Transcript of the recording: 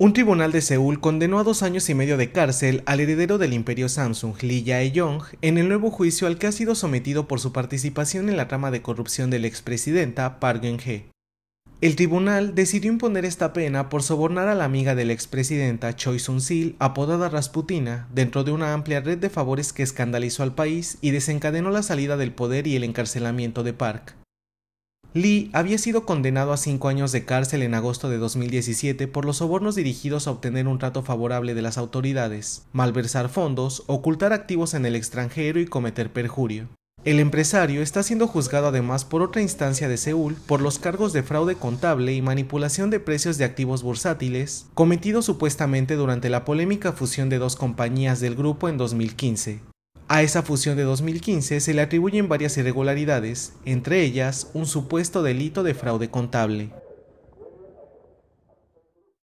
Un tribunal de Seúl condenó a dos años y medio de cárcel al heredero del imperio Samsung, Lee Jae-yong, en el nuevo juicio al que ha sido sometido por su participación en la trama de corrupción de la expresidenta Park Geun-hye. El tribunal decidió imponer esta pena por sobornar a la amiga de la expresidenta Choi Sun-sil, apodada Rasputina, dentro de una amplia red de favores que escandalizó al país y desencadenó la salida del poder y el encarcelamiento de Park. Lee había sido condenado a cinco años de cárcel en agosto de 2017 por los sobornos dirigidos a obtener un trato favorable de las autoridades, malversar fondos, ocultar activos en el extranjero y cometer perjurio. El empresario está siendo juzgado además por otra instancia de Seúl por los cargos de fraude contable y manipulación de precios de activos bursátiles cometidos supuestamente durante la polémica fusión de dos compañías del grupo en 2015. A esa fusión de 2015 se le atribuyen varias irregularidades, entre ellas un supuesto delito de fraude contable.